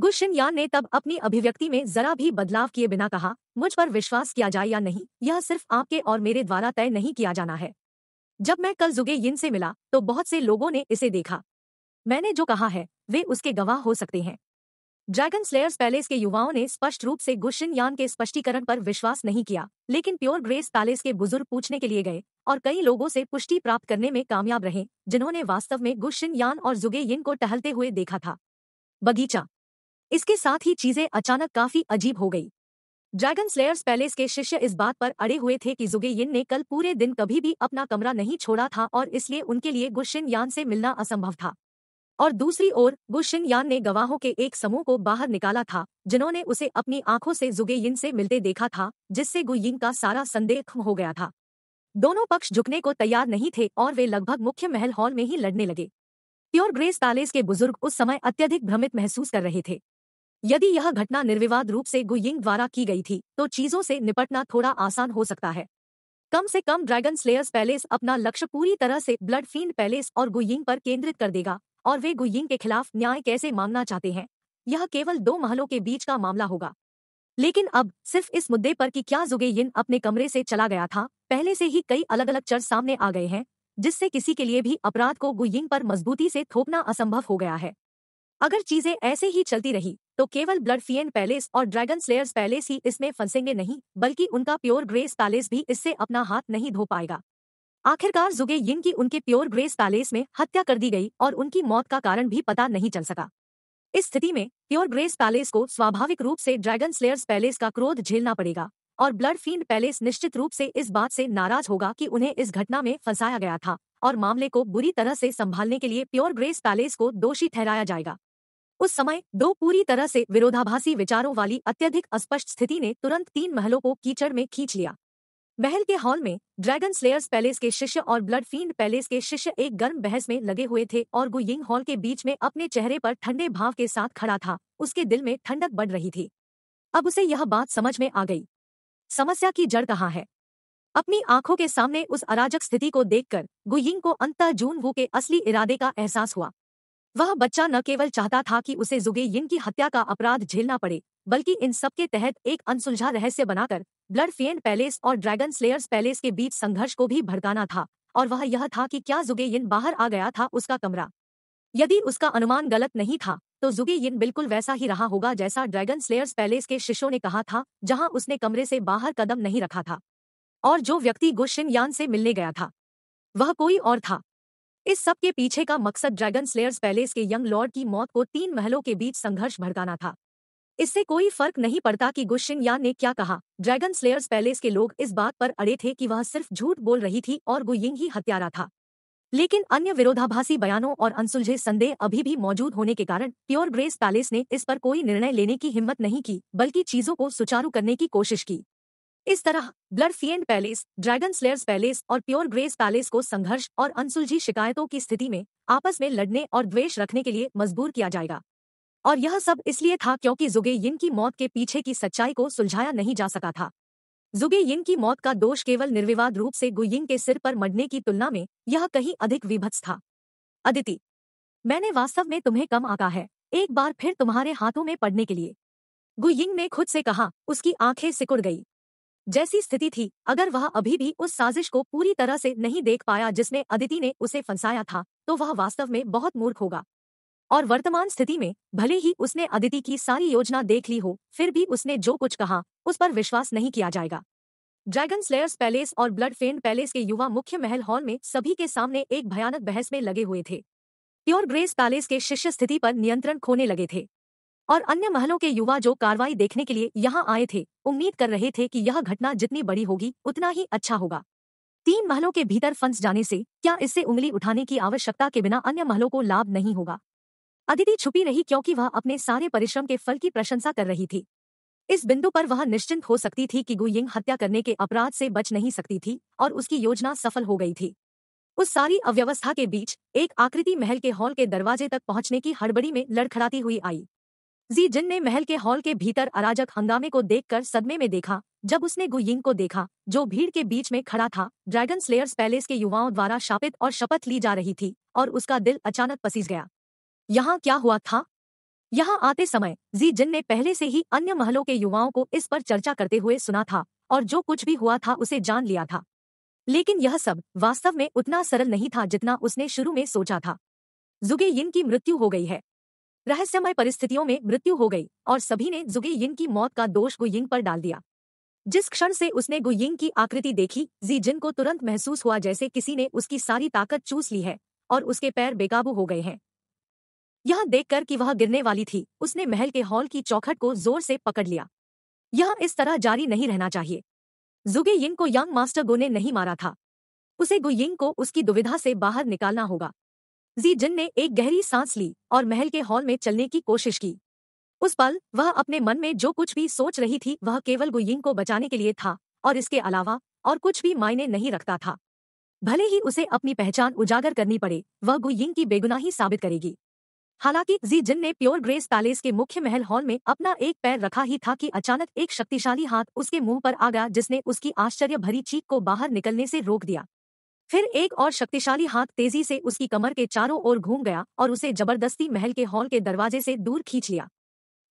गुशिन यान ने तब अपनी अभिव्यक्ति में जरा भी बदलाव किए बिना कहा मुझ पर विश्वास किया जाए या नहीं यह सिर्फ आपके और मेरे द्वारा तय नहीं किया जाना है जब मैं कल जुगे यिन से मिला तो बहुत से लोगों ने इसे देखा मैंने जो कहा है वे उसके गवाह हो सकते हैं ड्रैगन स्लेयर्स पैलेस के युवाओं ने स्पष्ट रूप से गुशिन यान के स्पष्टीकरण पर विश्वास नहीं किया लेकिन प्योर ग्रेस पैलेस के बुजुर्ग पूछने के लिए गए और कई लोगों से पुष्टि प्राप्त करने में कामयाब रहे जिन्होंने वास्तव में गुशिन यान और जुगे यिन को टहलते हुए देखा था बगीचा इसके साथ ही चीजें अचानक काफी अजीब हो गई ड्रैगन स्लेयर्स पैलेस के शिष्य इस बात पर अड़े हुए थे कि जुगे यिन ने कल पूरे दिन कभी भी अपना कमरा नहीं छोड़ा था और इसलिए उनके लिए गुशिन यान से मिलना असंभव था और दूसरी ओर गुशिन यान ने गवाहों के एक समूह को बाहर निकाला था जिन्होंने उसे अपनी आंखों से जुगे यिन से मिलते देखा था जिससे गुयिन का सारा संदेह हो गया था दोनों पक्ष झुकने को तैयार नहीं थे और वे लगभग मुख्य महल हॉल में ही लड़ने लगे प्योर ग्रेस पैलेस के बुजुर्ग उस समय अत्यधिक भ्रमित महसूस कर रहे थे यदि यह घटना निर्विवाद रूप से गुयिंग द्वारा की गई थी तो चीजों से निपटना थोड़ा आसान हो सकता है कम से कम ड्रैगन स्लेयर्स पैलेस अपना लक्ष्य पूरी तरह से ब्लड फील्ड पैलेस और गुयिंग पर केंद्रित कर देगा और वे गुयिंग के खिलाफ न्याय कैसे मांगना चाहते हैं यह केवल दो महलों के बीच का मामला होगा लेकिन अब सिर्फ इस मुद्दे पर कि क्या जुगे यिन अपने कमरे से चला गया था पहले से ही कई अलग अलग चर्च सामने आ गए हैं जिससे किसी के लिए भी अपराध को गुयिंग पर मजबूती से थोपना असंभव हो गया है अगर चीजें ऐसे ही चलती रही तो केवल ब्लड फियन पैलेस और ड्रैगन स्लेयर्स पैलेस ही इसमें फंसेंगे नहीं बल्कि उनका प्योर ग्रेस पैलेस भी इससे अपना हाथ नहीं धो पाएगा आखिरकार जुगे यिन की उनके प्योर ग्रेस पैलेस में हत्या कर दी गई और उनकी मौत का कारण भी पता नहीं चल सका इस स्थिति में प्योर ग्रेस पैलेस को स्वाभाविक रूप से ड्रैगन स्लेयर्स पैलेस का क्रोध झेलना पड़ेगा और ब्लड फीड पैलेस निश्चित रूप से इस बात से नाराज होगा कि उन्हें इस घटना में फंसाया गया था और मामले को बुरी तरह से संभालने के लिए प्योर ग्रेस पैलेस को दोषी ठहराया जाएगा उस समय दो पूरी तरह से विरोधाभासी विचारों वाली अत्यधिक अस्पष्ट स्थिति ने तुरंत तीन महलों को कीचड़ में खींच लिया महल के हॉल में ड्रैगन स्लेयर्स पैलेस के शिष्य और ब्लड फीड पैलेस के शिष्य एक गर्म बहस में लगे हुए थे और गुयिंग हॉल के बीच में अपने चेहरे पर ठंडे भाव के साथ खड़ा था उसके दिल में ठंडक बढ़ रही थी अब उसे यह बात समझ में आ गई समस्या की जड़ कहाँ है अपनी आंखों के सामने उस अराजक स्थिति को देखकर गुयिंग को अंतर जून वू के असली इरादे का एहसास हुआ वह बच्चा न केवल चाहता था कि उसे जुगे यिन की हत्या का अपराध झेलना पड़े बल्कि इन सब के तहत एक अनसुलझा रहस्य बनाकर ब्लड फेन पैलेस और ड्रैगन स्लेयर्स पैलेस के बीच संघर्ष को भी भड़काना था और वह यह था कि क्या जुगे यिन बाहर आ गया था उसका कमरा यदि उसका अनुमान गलत नहीं था तो जुगे यिन बिल्कुल वैसा ही रहा होगा जैसा ड्रैगन स्लेयर्स पैलेस के शिष्यों ने कहा था जहाँ उसने कमरे से बाहर कदम नहीं रखा था और जो व्यक्ति गुशिन यान से मिलने गया था वह कोई और था इस सब के पीछे का मकसद ड्रैगन स्लेयर्स पैलेस के यंग लॉर्ड की मौत को तीन महलों के बीच संघर्ष भड़काना था इससे कोई फर्क नहीं पड़ता कि गुस्सिन या ने क्या कहा ड्रैगन स्लेयर्स पैलेस के लोग इस बात पर अड़े थे कि वह सिर्फ झूठ बोल रही थी और गुयिंग ही हत्यारा था लेकिन अन्य विरोधाभासी बयानों और अनसुलझे संदेह अभी भी मौजूद होने के कारण प्योर ग्रेस पैलेस ने इस पर कोई निर्णय लेने की हिम्मत नहीं की बल्कि चीजों को सुचारू करने की कोशिश की इस तरह blood fiend palace dragon slayers palace और प्योर ग्रेस पैलेस को संघर्ष और अनसुलझी शिकायतों की स्थिति में आपस में लड़ने और द्वेष रखने के लिए मजबूर किया जाएगा और यह सब इसलिए था क्योंकि जुगे यिन की मौत के पीछे की सच्चाई को सुलझाया नहीं जा सका था जुगे यिन की मौत का दोष केवल निर्विवाद रूप से गुयिंग के सिर पर मरने की तुलना में यह कहीं अधिक विभत्स था अदिति मैंने वास्तव में तुम्हें कम आका है एक बार फिर तुम्हारे हाथों में पड़ने के लिए गुयिंग ने खुद से कहा उसकी आंखें सिकुड़ गई जैसी स्थिति थी अगर वह अभी भी उस साजिश को पूरी तरह से नहीं देख पाया जिसमें अदिति ने उसे फंसाया था तो वह वास्तव में बहुत मूर्ख होगा और वर्तमान स्थिति में भले ही उसने अदिति की सारी योजना देख ली हो फिर भी उसने जो कुछ कहा उस पर विश्वास नहीं किया जाएगा ड्रैगन स्लेयर्स पैलेस और ब्लड फेंड पैलेस के युवा मुख्य महल हॉल में सभी के सामने एक भयानक बहस में लगे हुए थे प्योर ग्रेस पैलेस के शिष्य स्थिति पर नियंत्रण खोने लगे थे और अन्य महलों के युवा जो कार्रवाई देखने के लिए यहाँ आए थे उम्मीद कर रहे थे कि यह घटना जितनी बड़ी होगी उतना ही अच्छा होगा तीन महलों के भीतर फंस जाने से क्या इससे उंगली उठाने की आवश्यकता के बिना अन्य महलों को लाभ नहीं होगा अदिति छुपी रही क्योंकि वह अपने सारे परिश्रम के फल की प्रशंसा कर रही थी इस बिंदु पर वह निश्चिंत हो सकती थी कि गुयिंग हत्या करने के अपराध से बच नहीं सकती थी और उसकी योजना सफल हो गई थी उस सारी अव्यवस्था के बीच एक आकृति महल के हॉल के दरवाजे तक पहुंचने की हड़बड़ी में लड़खड़ाती हुई आई जी जिन ने महल के हॉल के भीतर अराजक हंगामे को देखकर सदमे में देखा जब उसने गुयिंग को देखा जो भीड़ के बीच में खड़ा था ड्रैगन स्लेयर्स पैलेस के युवाओं द्वारा शापित और शपथ ली जा रही थी और उसका दिल अचानक पसीज गया यहाँ क्या हुआ था यहाँ आते समय जी जिन ने पहले से ही अन्य महलों के युवाओं को इस पर चर्चा करते हुए सुना था और जो कुछ भी हुआ था उसे जान लिया था लेकिन यह सब वास्तव में उतना सरल नहीं था जितना उसने शुरू में सोचा था जुगे यिन की मृत्यु हो गई है रहस्यमय परिस्थितियों में मृत्यु हो गई और सभी ने जुगे यिंग की मौत का दोष गुयिंग पर डाल दिया जिस क्षण से उसने गुयिंग की आकृति देखी जी जिन को तुरंत महसूस हुआ जैसे किसी ने उसकी सारी ताकत चूस ली है और उसके पैर बेकाबू हो गए हैं यह देखकर कि वह गिरने वाली थी उसने महल के हॉल की चौखट को जोर से पकड़ लिया यह इस तरह जारी नहीं रहना चाहिए जुगे यिंग को यंग मास्टर गो ने नहीं मारा था उसे गुयिंग को उसकी दुविधा से बाहर निकालना होगा जी जिन ने एक गहरी सांस ली और महल के हॉल में चलने की कोशिश की उस पल वह अपने मन में जो कुछ भी सोच रही थी वह केवल गुयिंग को बचाने के लिए था और इसके अलावा और कुछ भी मायने नहीं रखता था भले ही उसे अपनी पहचान उजागर करनी पड़े वह गुयिंग की बेगुनाही साबित करेगी हालांकि जी जिन ने प्योर ग्रेस पैलेस के मुख्य महल हॉल में अपना एक पैर रखा ही था कि अचानक एक शक्तिशाली हाथ उसके मुंह पर आ गया जिसने उसकी आश्चर्य भरी चीख को बाहर निकलने से रोक दिया फिर एक और शक्तिशाली हाथ तेजी से उसकी कमर के चारों ओर घूम गया और उसे जबरदस्ती महल के हॉल के दरवाजे से दूर खींच लिया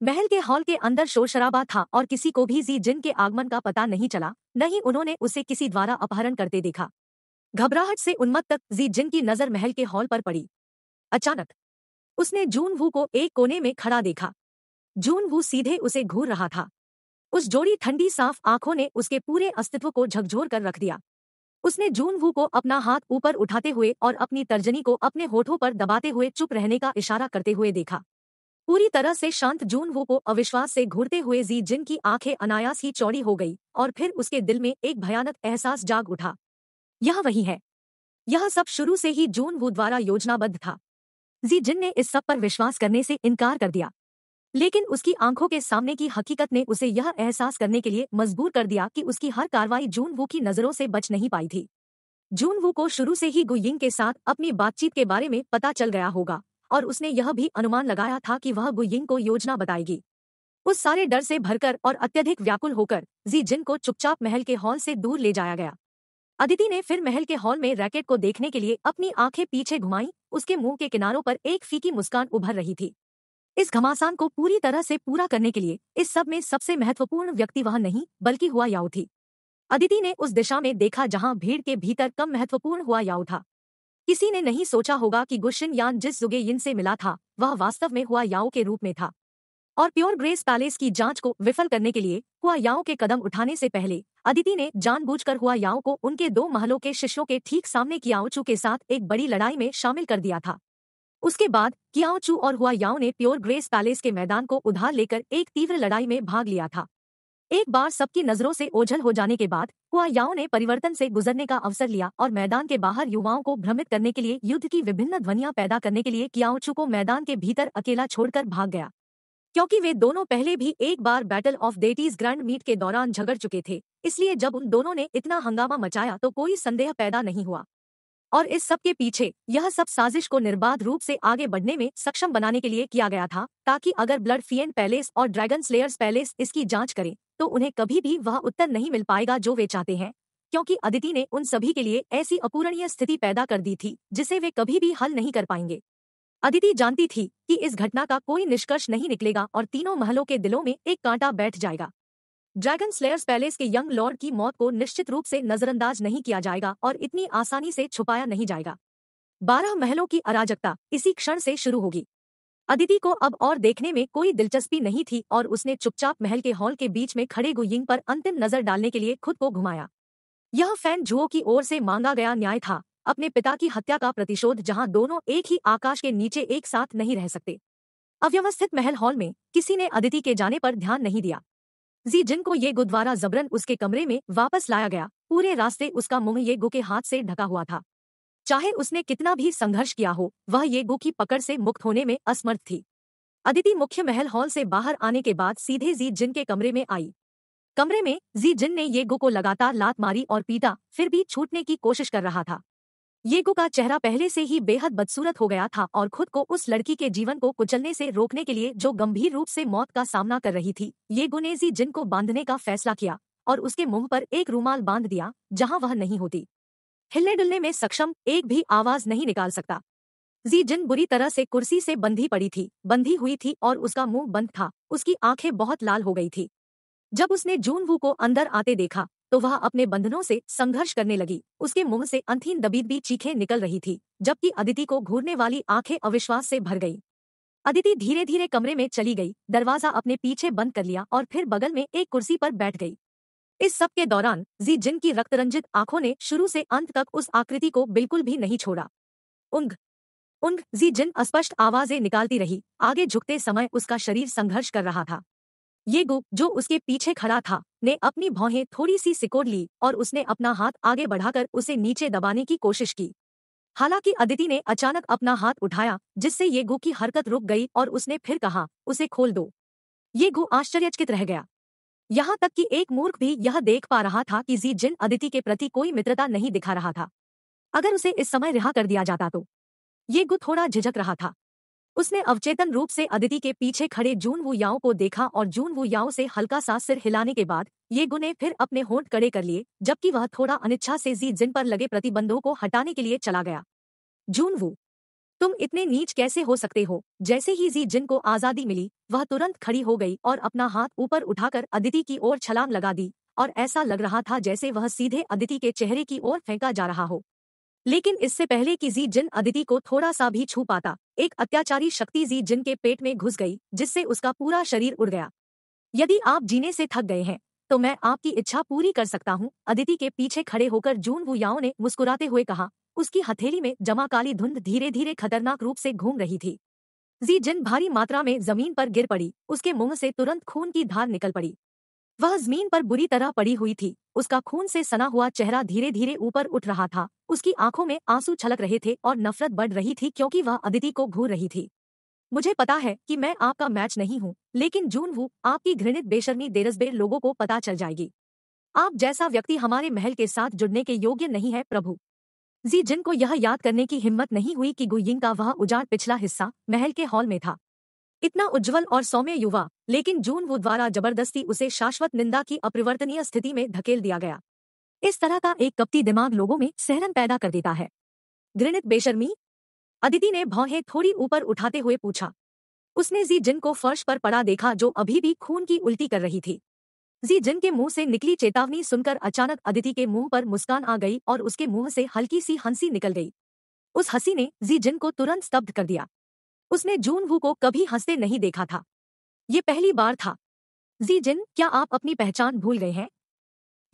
महल के हॉल के अंदर शोर शराबा था और किसी को भी जी जिन के आगमन का पता नहीं चला नहीं उन्होंने उसे किसी द्वारा अपहरण करते देखा घबराहट से उन्मत तक जी जिन की नजर महल के हॉल पर पड़ी अचानक उसने जून वू को एक कोने में खड़ा देखा जून वू सीधे उसे घूर रहा था उस जोड़ी ठंडी साफ आंखों ने उसके पूरे अस्तित्व को झकझोर कर रख दिया उसने जून वू को अपना हाथ ऊपर उठाते हुए और अपनी तर्जनी को अपने होठों पर दबाते हुए चुप रहने का इशारा करते हुए देखा पूरी तरह से शांत जून वू को अविश्वास से घूरते हुए जी जिन की आंखें अनायास ही चौड़ी हो गई और फिर उसके दिल में एक भयानक एहसास जाग उठा यह वही है यह सब शुरू से ही जून वू द्वारा योजनाबद्ध था जी जिन ने इस सब पर विश्वास करने से इनकार कर दिया लेकिन उसकी आंखों के सामने की हकीकत ने उसे यह एहसास करने के लिए मजबूर कर दिया कि उसकी हर कार्रवाई जून वू की नजरों से बच नहीं पाई थी जून वू को शुरू से ही गुयिंग के साथ अपनी बातचीत के बारे में पता चल गया होगा और उसने यह भी अनुमान लगाया था कि वह गुयिंग को योजना बताएगी उस सारे डर से भरकर और अत्यधिक व्याकुल होकर जी जिन को चुपचाप महल के हॉल से दूर ले जाया गया अदिति ने फिर महल के हॉल में रैकेट को देखने के लिए अपनी आंखें पीछे घुमाई उसके मुंह के किनारों पर एक फीकी मुस्कान उभर रही थी इस घमासान को पूरी तरह से पूरा करने के लिए इस सब में सबसे महत्वपूर्ण व्यक्ति वह नहीं बल्कि हुआ याऊ थी अदिति ने उस दिशा में देखा जहां भीड़ के भीतर कम महत्वपूर्ण हुआ याऊ था किसी ने नहीं सोचा होगा कि गुशिन यान जिस जुगे यिन से मिला था वह वास्तव में हुआ याओ के रूप में था और प्योर ग्रेस पैलेस की जांच को विफल करने के लिए हुआ याओ के कदम उठाने से पहले अदिति ने जानबूझकर हुआ याओ को उनके दो महलों के शिष्यों के ठीक सामने की आउचू के साथ एक बड़ी लड़ाई में शामिल कर दिया था उसके बाद कियाओ चू और हुआ याओ ने प्योर ग्रेस पैलेस के मैदान को उधार लेकर एक तीव्र लड़ाई में भाग लिया था एक बार सबकी नजरों से ओझल हो जाने के बाद हुआ याओ ने परिवर्तन से गुजरने का अवसर लिया और मैदान के बाहर युवाओं को भ्रमित करने के लिए युद्ध की विभिन्न ध्वनियां पैदा करने के लिए कियाओचू को मैदान के भीतर अकेला छोड़कर भाग गया क्योंकि वे दोनों पहले भी एक बार battle of deities grand meet के दौरान झगड़ चुके थे इसलिए जब उन दोनों ने इतना हंगामा मचाया तो कोई संदेह पैदा नहीं हुआ और इस सब के पीछे यह सब साजिश को निर्बाध रूप से आगे बढ़ने में सक्षम बनाने के लिए किया गया था ताकि अगर ब्लड फियन पैलेस और ड्रैगन स्लेयर्स पैलेस इसकी जांच करें तो उन्हें कभी भी वह उत्तर नहीं मिल पाएगा जो वे चाहते हैं क्योंकि अदिति ने उन सभी के लिए ऐसी अपूरणीय स्थिति पैदा कर दी थी जिसे वे कभी भी हल नहीं कर पाएंगे अदिति जानती थी कि इस घटना का कोई निष्कर्ष नहीं निकलेगा और तीनों महलों के दिलों में एक कांटा बैठ जाएगा ड्रैगन स्लेयर्स पैलेस के यंग लॉर्ड की मौत को निश्चित रूप से नजरअंदाज नहीं किया जाएगा और इतनी आसानी से छुपाया नहीं जाएगा बारह महलों की अराजकता इसी क्षण से शुरू होगी अदिति को अब और देखने में कोई दिलचस्पी नहीं थी और उसने चुपचाप महल के हॉल के बीच में खड़े गुयिंग पर अंतिम नजर डालने के लिए खुद को घुमाया यह फैन जुओ की ओर से मांगा गया न्याय था अपने पिता की हत्या का प्रतिशोध जहां दोनों एक ही आकाश के नीचे एक साथ नहीं रह सकते अव्यवस्थित महल हॉल में किसी ने अदिति के जाने पर ध्यान नहीं दिया जी जिन को ये गुद्वारा जबरन उसके कमरे में वापस लाया गया पूरे रास्ते उसका मुंह ये गो के हाथ से ढका हुआ था चाहे उसने कितना भी संघर्ष किया हो वह ये गो की पकड़ से मुक्त होने में असमर्थ थी अदिति मुख्य महल हॉल से बाहर आने के बाद सीधे जी जिन के कमरे में आई कमरे में जी जिन ने ये गो को लगातार लात मारी और पीटा फिर भी छूटने की कोशिश कर रहा था येगो का चेहरा पहले से ही बेहद बदसूरत हो गया था और खुद को उस लड़की के जीवन को कुचलने से रोकने के लिए जो गंभीर रूप से मौत का सामना कर रही थी येगो ने जी जिन को बांधने का फैसला किया और उसके मुंह पर एक रूमाल बांध दिया जहां वह नहीं होती हिलने डुलने में सक्षम एक भी आवाज नहीं निकाल सकता जी जिन बुरी तरह से कुर्सी से बंधी पड़ी थी बंधी हुई थी और उसका मुंह बंद था उसकी आंखें बहुत लाल हो गई थी जब उसने जून वू को अंदर आते देखा तो वह अपने बंधनों से संघर्ष करने लगी उसके मुंह से अंथीन दबीद भी चीखें निकल रही थी जबकि अदिति को घूरने वाली आंखें अविश्वास से भर गई अदिति धीरे धीरे कमरे में चली गई दरवाजा अपने पीछे बंद कर लिया और फिर बगल में एक कुर्सी पर बैठ गई इस सब के दौरान जी जिन की रक्तरंजित आंखों ने शुरू से अंत तक उस आकृति को बिल्कुल भी नहीं छोड़ा उंग उंग जी जिन अस्पष्ट आवाजें निकालती रही आगे झुकते समय उसका शरीर संघर्ष कर रहा था ये गो जो उसके पीछे खड़ा था ने अपनी भौहें थोड़ी सी सिकोड़ ली और उसने अपना हाथ आगे बढ़ाकर उसे नीचे दबाने की कोशिश की हालांकि अदिति ने अचानक अपना हाथ उठाया जिससे ये गो की हरकत रुक गई और उसने फिर कहा उसे खोल दो ये गो आश्चर्यचकित रह गया यहाँ तक कि एक मूर्ख भी यह देख पा रहा था कि जी जिन अदिति के प्रति कोई मित्रता नहीं दिखा रहा था अगर उसे इस समय रिहा कर दिया जाता तो ये गो थोड़ा झिझक रहा था उसने अवचेतन रूप से अदिति के पीछे खड़े जून वु याओ को देखा और जून वु याओ से हल्का सा सिर हिलाने के बाद ये गुने फिर अपने होंठ कड़े कर लिए जबकि वह थोड़ा अनिच्छा से जी जिन पर लगे प्रतिबंधों को हटाने के लिए चला गया जून वू तुम इतने नीच कैसे हो सकते हो जैसे ही जी जिन को आजादी मिली वह तुरंत खड़ी हो गई और अपना हाथ ऊपर उठाकर अदिति की ओर छलांग लगा दी और ऐसा लग रहा था जैसे वह सीधे अदिति के चेहरे की ओर फेंका जा रहा हो लेकिन इससे पहले कि जी जिन अदिति को थोड़ा सा भी छू पाता एक अत्याचारी शक्ति जी जिन के पेट में घुस गई जिससे उसका पूरा शरीर उड़ गया यदि आप जीने से थक गए हैं तो मैं आपकी इच्छा पूरी कर सकता हूँ अदिति के पीछे खड़े होकर जून वुयाओ ने मुस्कुराते हुए कहा उसकी हथेली में जमा काली धुंध धीरे धीरे खतरनाक रूप से घूम रही थी जी जिन भारी मात्रा में जमीन पर गिर पड़ी उसके मुंह से तुरंत खून की धार निकल पड़ी वह जमीन पर बुरी तरह पड़ी हुई थी उसका खून से सना हुआ चेहरा धीरे धीरे ऊपर उठ रहा था उसकी आंखों में आंसू छलक रहे थे और नफरत बढ़ रही थी क्योंकि वह अदिति को घूर रही थी मुझे पता है कि मैं आपका मैच नहीं हूँ लेकिन जून वू आपकी घृणित बेशर्मी देरसबेर लोगों को पता चल जाएगी आप जैसा व्यक्ति हमारे महल के साथ जुड़ने के योग्य नहीं है प्रभु जी जिनको यह याद करने की हिम्मत नहीं हुई कि गुयिंग का वह उजाड़ पिछला हिस्सा महल के हॉल में था इतना उज्जवल और सौम्य युवा लेकिन जून वो द्वारा जबरदस्ती उसे शाश्वत निंदा की अपरिवर्तनीय स्थिति में धकेल दिया गया इस तरह का एक कपटी दिमाग लोगों में सहरन पैदा कर देता है घृणित बेशर्मी अदिति ने भौहें थोड़ी ऊपर उठाते हुए पूछा उसने जी जिन को फर्श पर पड़ा देखा जो अभी भी खून की उल्टी कर रही थी जी जिन के मुंह से निकली चेतावनी सुनकर अचानक अदिति के मुंह पर मुस्कान आ गई और उसके मुंह से हल्की सी हंसी निकल गई उस हंसी ने जी जिन को तुरंत स्तब्ध कर दिया उसने जून वू को कभी हंसते नहीं देखा था ये पहली बार था जी जिन क्या आप अपनी पहचान भूल गए हैं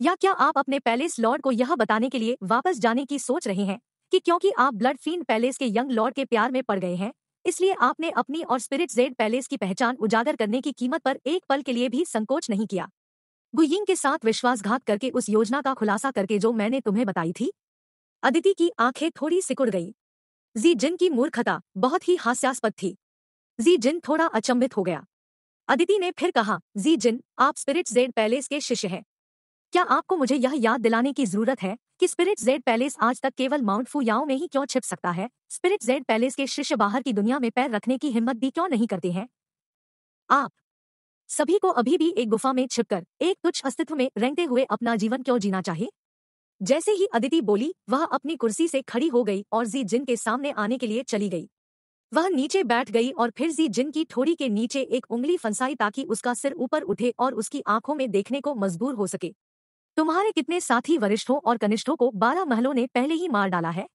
या क्या आप अपने पैलेस लॉर्ड को यह बताने के लिए वापस जाने की सोच रहे हैं कि क्योंकि आप ब्लड फीन पैलेस के यंग लॉर्ड के प्यार में पड़ गए हैं इसलिए आपने अपनी और स्पिरिट जेड पैलेस की पहचान उजागर करने की कीमत पर एक पल के लिए भी संकोच नहीं किया गुयिंग के साथ विश्वासघात करके उस योजना का खुलासा करके जो मैंने तुम्हें बताई थी अदिति की आंखें थोड़ी सिकुड़ गई जी जिन की मूर्खता बहुत ही हास्यास्पद थी जी जिन थोड़ा अचंभित हो गया अदिति ने फिर कहा जी जिन आप स्पिरिट जेड पैलेस के शिष्य हैं क्या आपको मुझे यह याद दिलाने की जरूरत है कि स्पिरिट जेड पैलेस आज तक केवल माउंट फुयाओ में ही क्यों छिप सकता है स्पिरिट जेड पैलेस के शिष्य बाहर की दुनिया में पैर रखने की हिम्मत भी क्यों नहीं करते हैं आप सभी को अभी भी एक गुफा में छिपकर एक तुच्छ अस्तित्व में रेंगते हुए अपना जीवन क्यों जीना चाहिए जैसे ही अदिति बोली वह अपनी कुर्सी से खड़ी हो गई और जी जिन के सामने आने के लिए चली गई वह नीचे बैठ गई और फिर जी जिन की थोड़ी के नीचे एक उंगली फंसाई ताकि उसका सिर ऊपर उठे और उसकी आंखों में देखने को मजबूर हो सके तुम्हारे कितने साथी वरिष्ठों और कनिष्ठों को बारह महलों ने पहले ही मार डाला है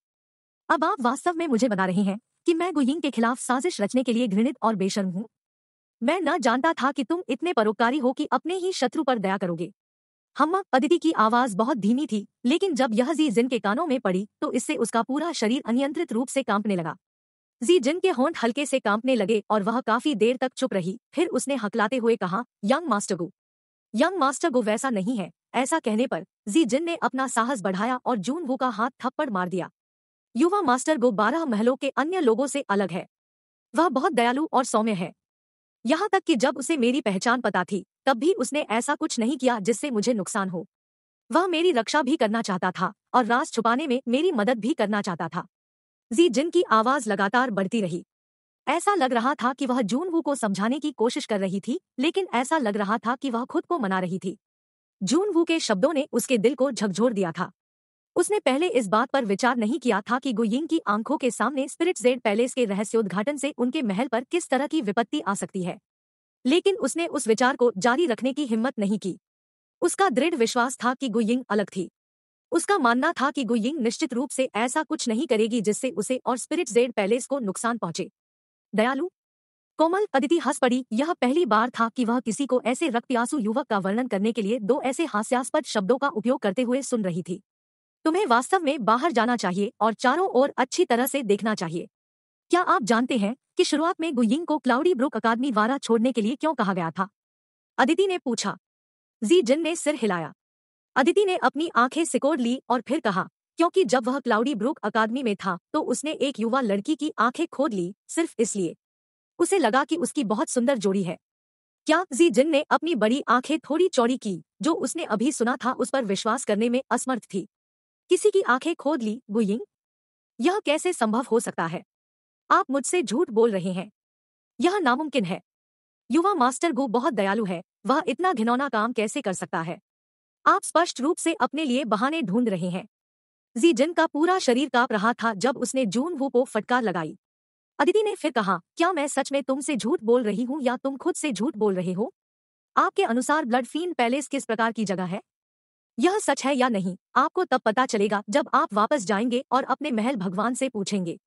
अब आप वास्तव में मुझे बता रहे हैं कि मैं गुयिंग के खिलाफ साजिश रचने के लिए घृणित और बेशर्म हूँ मैं न जानता था कि तुम इतने परोपकारी हो कि अपने ही शत्रु पर दया करोगे हम्मा अदिति की आवाज बहुत धीमी थी लेकिन जब यह जी जिन के कानों में पड़ी तो इससे उसका पूरा शरीर अनियंत्रित रूप से कांपने लगा जी जिन के होंठ हल्के से कांपने लगे और वह काफी देर तक चुप रही फिर उसने हकलाते हुए कहा young master go young master go वैसा नहीं है ऐसा कहने पर जी जिन ने अपना साहस बढ़ाया और जून वू का हाथ थप्पड़ मार दिया युवा मास्टर गो बारह महलों के अन्य लोगों से अलग है वह बहुत दयालु और सौम्य है यहाँ तक कि जब उसे मेरी पहचान पता थी तब भी उसने ऐसा कुछ नहीं किया जिससे मुझे नुकसान हो वह मेरी रक्षा भी करना चाहता था और राज छुपाने में मेरी मदद भी करना चाहता था जी जिन की आवाज लगातार बढ़ती रही ऐसा लग रहा था कि वह जून वू को समझाने की कोशिश कर रही थी लेकिन ऐसा लग रहा था कि वह खुद को मना रही थी जून वू के शब्दों ने उसके दिल को झकझोर दिया था उसने पहले इस बात पर विचार नहीं किया था कि गुयिंग की आंखों के सामने स्पिरिट जेड पैलेस के रहस्योद्घाटन से उनके महल पर किस तरह की विपत्ति आ सकती है लेकिन उसने उस विचार को जारी रखने की हिम्मत नहीं की उसका दृढ़ विश्वास था कि गुयिंग अलग थी उसका मानना था कि गुयिंग निश्चित रूप से ऐसा कुछ नहीं करेगी जिससे उसे और स्पिरिट जेड पैलेस को नुकसान पहुंचे दयालु कोमल अदिति हंस पड़ी यह पहली बार था कि वह किसी को ऐसे रक्तयासु युवक का वर्णन करने के लिए दो ऐसे हास्यास्पद शब्दों का उपयोग करते हुए सुन रही थी तुम्हें वास्तव में बाहर जाना चाहिए और चारों ओर अच्छी तरह से देखना चाहिए क्या आप जानते हैं कि शुरुआत में गुयिंग को क्लाउडी ब्रुक अकादमी वारा छोड़ने के लिए क्यों कहा गया था अदिति ने पूछा जी जिन ने सिर हिलाया अदिति ने अपनी आंखें सिकोड़ ली और फिर कहा क्योंकि जब वह क्लाउडी ब्रुक अकादमी में था तो उसने एक युवा लड़की की आंखें खोद ली सिर्फ इसलिए उसे लगा कि उसकी बहुत सुंदर जोड़ी है क्या जी जिन ने अपनी बड़ी आंखें थोड़ी चौड़ी की जो उसने अभी सुना था उस पर विश्वास करने में असमर्थ थी किसी की आंखें खोद ली गुयिंग यह कैसे संभव हो सकता है आप मुझसे झूठ बोल रहे हैं यह नामुमकिन है युवा मास्टर गु बहुत दयालु है वह इतना घिनौना काम कैसे कर सकता है आप स्पष्ट रूप से अपने लिए बहाने ढूंढ रहे हैं जी जिन का पूरा शरीर कांप रहा था जब उसने जून वू को फटकार लगाई अदिति ने फिर कहा क्या मैं सच में तुमसे झूठ बोल रही हूँ या तुम खुद से झूठ बोल रहे हो आपके अनुसार ब्लड फीन पैलेस किस प्रकार की जगह है यह सच है या नहीं आपको तब पता चलेगा जब आप वापस जाएंगे और अपने महल भगवान से पूछेंगे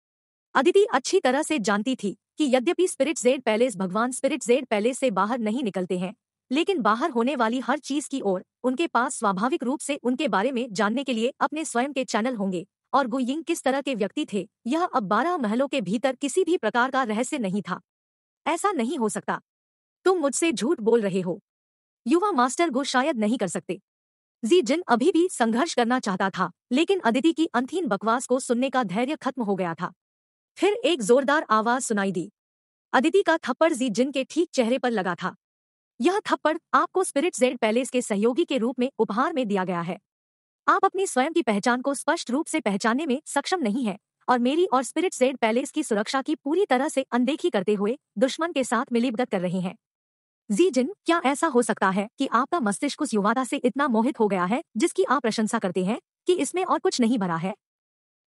अदिति अच्छी तरह से जानती थी कि यद्यपि स्पिरिट जेड पैलेस भगवान स्पिरिट जेड पैलेस से बाहर नहीं निकलते हैं लेकिन बाहर होने वाली हर चीज की ओर उनके पास स्वाभाविक रूप से उनके बारे में जानने के लिए अपने स्वयं के चैनल होंगे और गुइंग किस तरह के व्यक्ति थे यह अब बारह महलों के भीतर किसी भी प्रकार का रहस्य नहीं था ऐसा नहीं हो सकता तुम मुझसे झूठ बोल रहे हो युवा मास्टर गो शायद नहीं कर सकते जी जिन अभी भी संघर्ष करना चाहता था लेकिन अदिति की अंतिम बकवास को सुनने का धैर्य खत्म हो गया था फिर एक जोरदार आवाज सुनाई दी अदिति का थप्पड़ जी जिन के ठीक चेहरे पर लगा था यह थप्पड़ आपको स्पिरिट जेड पैलेस के सहयोगी के रूप में उपहार में दिया गया है आप अपनी स्वयं की पहचान को स्पष्ट रूप से पहचानने में सक्षम नहीं है और मेरी और स्पिरिट जेड पैलेस की सुरक्षा की पूरी तरह से अनदेखी करते हुए दुश्मन के साथ मिलीभगत कर रहे हैं जी जिन क्या ऐसा हो सकता है कि आपका मस्तिष्क उस युवाता से इतना मोहित हो गया है जिसकी आप प्रशंसा करते हैं कि इसमें और कुछ नहीं भरा है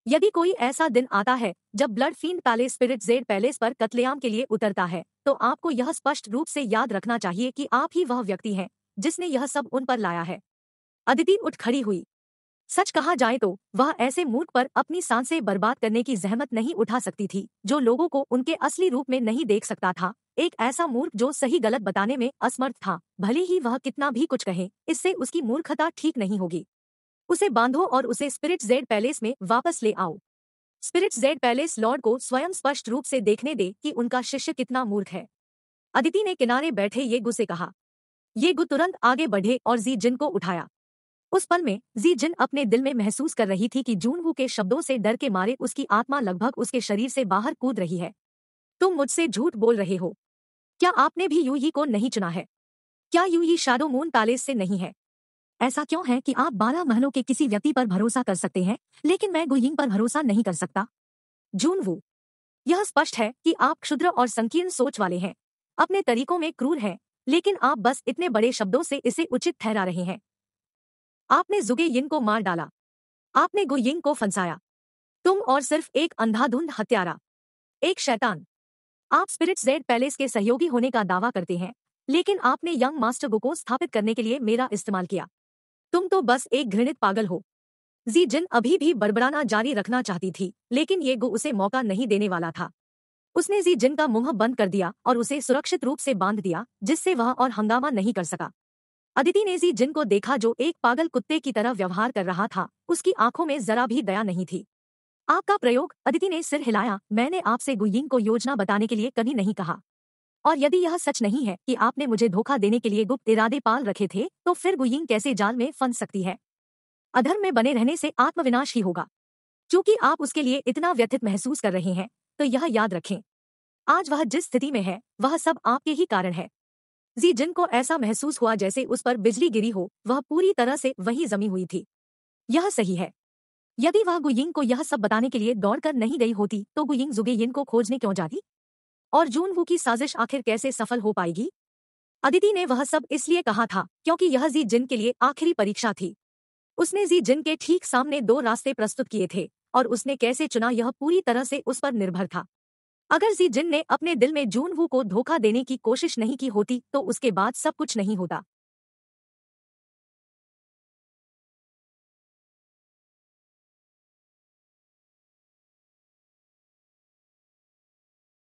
यदि कोई ऐसा दिन आता है जब blood fiend palace spirit jade palace पर कतलेआम के लिए उतरता है तो आपको यह स्पष्ट रूप से याद रखना चाहिए कि आप ही वह व्यक्ति हैं जिसने यह सब उन पर लाया है अदिति उठ खड़ी हुई सच कहा जाए तो वह ऐसे मूर्ख पर अपनी सांसें बर्बाद करने की जहमत नहीं उठा सकती थी जो लोगों को उनके असली रूप में नहीं देख सकता था एक ऐसा मूर्ख जो सही गलत बताने में असमर्थ था भले ही वह कितना भी कुछ कहे इससे उसकी मूर्खता ठीक नहीं होगी उसे बांधो और उसे स्पिरिट जेड पैलेस में वापस ले आओ स्पिरिट जेड पैलेस लॉर्ड को स्वयं स्पष्ट रूप से देखने दे कि उनका शिष्य कितना मूर्ख है अदिति ने किनारे बैठे ये गु कहा ये गु तुरंत आगे बढ़े और जी जिन को उठाया उस पल में जी जिन अपने दिल में महसूस कर रही थी कि जून वू के शब्दों से डर के मारे उसकी आत्मा लगभग उसके शरीर से बाहर कूद रही है तुम मुझसे झूठ बोल रहे हो क्या आपने भी यू को नहीं चुना है क्या यू ही शाडो मून पैलेस से नहीं है ऐसा क्यों है कि आप बारह महलों के किसी व्यक्ति पर भरोसा कर सकते हैं लेकिन मैं गुयिंग पर भरोसा नहीं कर सकता जून वू यह स्पष्ट है कि आप क्षुद्र और संकीर्ण सोच वाले हैं अपने तरीकों में क्रूर हैं लेकिन आप बस इतने बड़े शब्दों से इसे उचित ठहरा रहे हैं आपने जुगे यिंग को मार डाला आपने यिंग को फंसाया तुम और सिर्फ एक अंधाधुंध हत्यारा एक शैतान आप स्पिरिट जेड पैलेस के सहयोगी होने का दावा करते हैं लेकिन आपने यंग मास्टर गो को स्थापित करने के लिए मेरा इस्तेमाल किया तुम तो बस एक घृणित पागल हो जी जिन अभी भी बड़बड़ाना जारी रखना चाहती थी लेकिन ये गो उसे मौका नहीं देने वाला था उसने जी जिन का मुंह बंद कर दिया और उसे सुरक्षित रूप से बांध दिया जिससे वह और हंगामा नहीं कर सका अदिति ने जी जिन को देखा जो एक पागल कुत्ते की तरह व्यवहार कर रहा था उसकी आंखों में जरा भी दया नहीं थी आपका प्रयोग अदिति ने सिर हिलाया मैंने आपसे गुयिंग को योजना बताने के लिए कभी नहीं कहा और यदि यह सच नहीं है कि आपने मुझे धोखा देने के लिए गुप्त इरादे पाल रखे थे तो फिर गुयिंग कैसे जाल में फंस सकती है अधर्म में बने रहने से आत्मविनाश ही होगा चूंकि आप उसके लिए इतना व्यथित महसूस कर रहे हैं तो यह याद रखें आज वह जिस स्थिति में है वह सब आपके ही कारण है जी जिन को ऐसा महसूस हुआ जैसे उस पर बिजली गिरी हो वह पूरी तरह से वहीं जमी हुई थी यह सही है यदि वह गुयिंग को यह सब बताने के लिए दौड़कर नहीं गई होती तो गुयिंग जुगे यिन को खोजने क्यों जाती और जून वू की साजिश आखिर कैसे सफल हो पाएगी अदिति ने वह सब इसलिए कहा था क्योंकि यह जी जिन के लिए आखिरी परीक्षा थी उसने जी जिन के ठीक सामने दो रास्ते प्रस्तुत किए थे और उसने कैसे चुना यह पूरी तरह से उस पर निर्भर था अगर जी जिन ने अपने दिल में जून वू को धोखा देने की कोशिश नहीं की होती तो उसके बाद सब कुछ नहीं होता